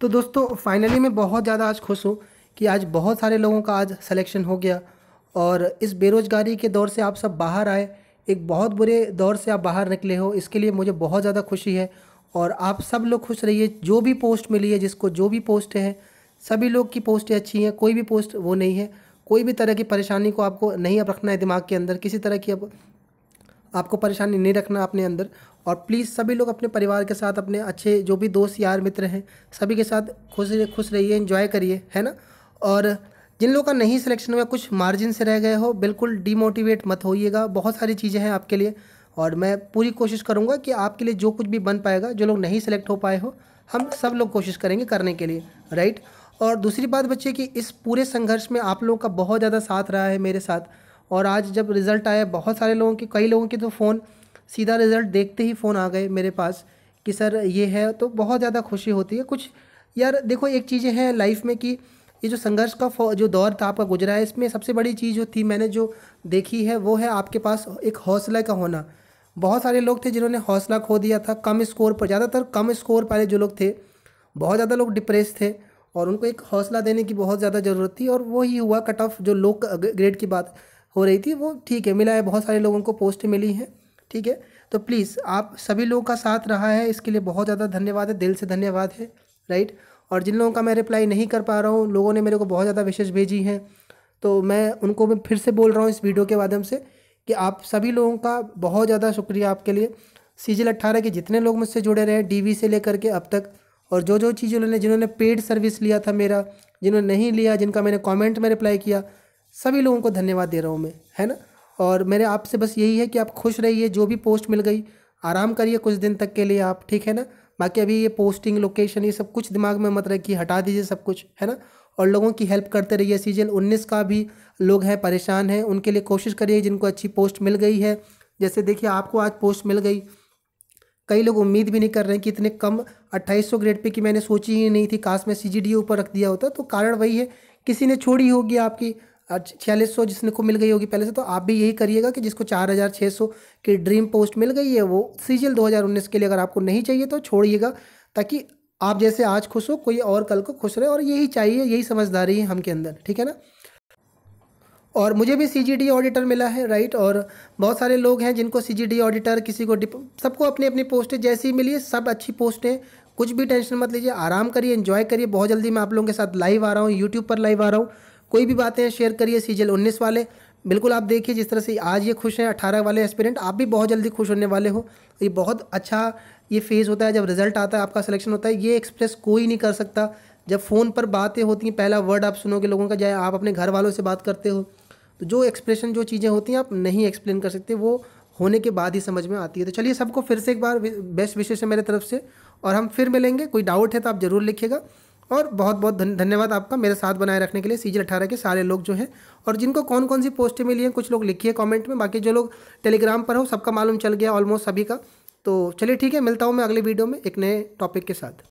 तो दोस्तों फाइनली मैं बहुत ज़्यादा आज खुश हूँ कि आज बहुत सारे लोगों का आज सलेक्शन हो गया और इस बेरोज़गारी के दौर से आप सब बाहर आए एक बहुत बुरे दौर से आप बाहर निकले हो इसके लिए मुझे बहुत ज़्यादा खुशी है और आप सब लोग खुश रहिए जो भी पोस्ट मिली है जिसको जो भी पोस्ट है सभी लोग की पोस्टें अच्छी हैं कोई भी पोस्ट वो नहीं है कोई भी तरह की परेशानी को आपको नहीं अब रखना है दिमाग के अंदर किसी तरह की अब आपको परेशानी नहीं रखना अपने अंदर और प्लीज़ सभी लोग अपने परिवार के साथ अपने अच्छे जो भी दोस्त यार मित्र हैं सभी के साथ खुश खुश रहिए इन्जॉय करिए है ना और जिन लोगों का नहीं सिलेक्शन हुआ कुछ मार्जिन से रह गए हो बिल्कुल डीमोटिवेट मत होइएगा बहुत सारी चीज़ें हैं आपके लिए और मैं पूरी कोशिश करूँगा कि आपके लिए जो कुछ भी बन पाएगा जो लोग नहीं सिलेक्ट हो पाए हो हम सब लोग कोशिश करेंगे करने के लिए राइट और दूसरी बात बच्चे कि इस पूरे संघर्ष में आप लोगों का बहुत ज़्यादा साथ रहा है मेरे साथ और आज जब रिज़ल्ट आया बहुत सारे लोगों के कई लोगों के तो फ़ोन सीधा रिज़ल्ट देखते ही फ़ोन आ गए मेरे पास कि सर ये है तो बहुत ज़्यादा खुशी होती है कुछ यार देखो एक चीज़ें हैं लाइफ में कि ये जो संघर्ष का जो दौर था आपका गुजरा है इसमें सबसे बड़ी चीज़ जो थी मैंने जो देखी है वो है आपके पास एक हौसले का होना बहुत सारे लोग थे जिन्होंने हौसला खो दिया था कम स्कोर पर ज़्यादातर कम स्कोर पहले जो लोग थे बहुत ज़्यादा लोग डिप्रेस थे और उनको एक हौसला देने की बहुत ज़्यादा ज़रूरत थी और वही हुआ कट ऑफ जो लो ग्रेड की बात हो रही थी वो ठीक है मिला है बहुत सारे लोगों को पोस्ट मिली है ठीक है तो प्लीज़ आप सभी लोगों का साथ रहा है इसके लिए बहुत ज़्यादा धन्यवाद है दिल से धन्यवाद है राइट और जिन लोगों का मैं रिप्लाई नहीं कर पा रहा हूँ लोगों ने मेरे को बहुत ज़्यादा विशेष भेजी हैं तो मैं उनको मैं फिर से बोल रहा हूँ इस वीडियो के माध्यम से कि आप सभी लोगों का बहुत ज़्यादा शुक्रिया आपके लिए सीजल अट्ठारह के जितने लोग मुझसे जुड़े रहे डी से लेकर के अब तक और जो जो चीज़ उन्होंने जिन्होंने पेड सर्विस लिया था मेरा जिन्होंने नहीं लिया जिनका मैंने कॉमेंट में रिप्लाई किया सभी लोगों को धन्यवाद दे रहा हूँ मैं है ना और मेरे आपसे बस यही है कि आप खुश रहिए जो भी पोस्ट मिल गई आराम करिए कुछ दिन तक के लिए आप ठीक है ना बाकी अभी ये पोस्टिंग लोकेशन ये सब कुछ दिमाग में मत रखिए हटा दीजिए सब कुछ है ना और लोगों की हेल्प करते रहिए सीजन उन्नीस का भी लोग हैं परेशान हैं उनके लिए कोशिश करिए जिनको अच्छी पोस्ट मिल गई है जैसे देखिए आपको आज पोस्ट मिल गई कई लोग उम्मीद भी नहीं कर रहे हैं कि इतने कम सौ ग्रेड पे कि मैंने सोची ही नहीं थी काश में सी ऊपर रख दिया होता तो कारण वही है किसी ने छोड़ी होगी आपकी छियालीस सौ जिसने को मिल गई होगी पहले से तो आप भी यही करिएगा कि जिसको चार हज़ार छः सौ की ड्रीम पोस्ट मिल गई है वो सी जी एल दो हज़ार उन्नीस के लिए अगर आपको नहीं चाहिए तो छोड़िएगा ताकि आप जैसे आज खुश हो कोई और कल को खुश रहे और यही चाहिए यही समझदारी है हम के अंदर ठीक है ना और मुझे भी सी जी डी ऑडिटर मिला है राइट और बहुत सारे लोग हैं जिनको सी जी डी ऑडिटर किसी को सबको अपनी अपनी पोस्टें जैसी मिली है सब अच्छी पोस्टें कुछ भी टेंशन मत लीजिए आराम करिए इन्जॉय करिए बहुत जल्दी मैं आप लोगों के साथ लाइव आ रहा हूँ यूट्यूब पर लाइव आ रहा हूँ कोई भी बातें शेयर करिए सीजल उन्नीस वाले बिल्कुल आप देखिए जिस तरह से आज ये खुश हैं अठारह वाले एस्पिरेंट आप भी बहुत जल्दी खुश होने वाले हो ये बहुत अच्छा ये फेज़ होता है जब रिजल्ट आता है आपका सिलेक्शन होता है ये एक्सप्रेस कोई नहीं कर सकता जब फ़ोन पर बातें होती हैं पहला वर्ड आप सुनोगे लोगों का चाहे आप अपने घर वालों से बात करते हो तो जो एक्सप्रेशन जो चीज़ें होती हैं आप नहीं एक्सप्लेन कर सकते वो होने के बाद ही समझ में आती है तो चलिए सबको फिर से एक बार बेस्ट विशेष है मेरे तरफ से और हम फिर मिलेंगे कोई डाउट है तो आप ज़रूर लिखिएगा और बहुत बहुत धन्यवाद आपका मेरे साथ बनाए रखने के लिए सीजन अठारह के सारे लोग जो हैं और जिनको कौन कौन सी पोस्टें मिली हैं कुछ लोग लिखिए कमेंट में बाकी जो लोग टेलीग्राम पर हो सबका मालूम चल गया ऑलमोस्ट सभी का तो चलिए ठीक है मिलता हूँ मैं अगले वीडियो में एक नए टॉपिक के साथ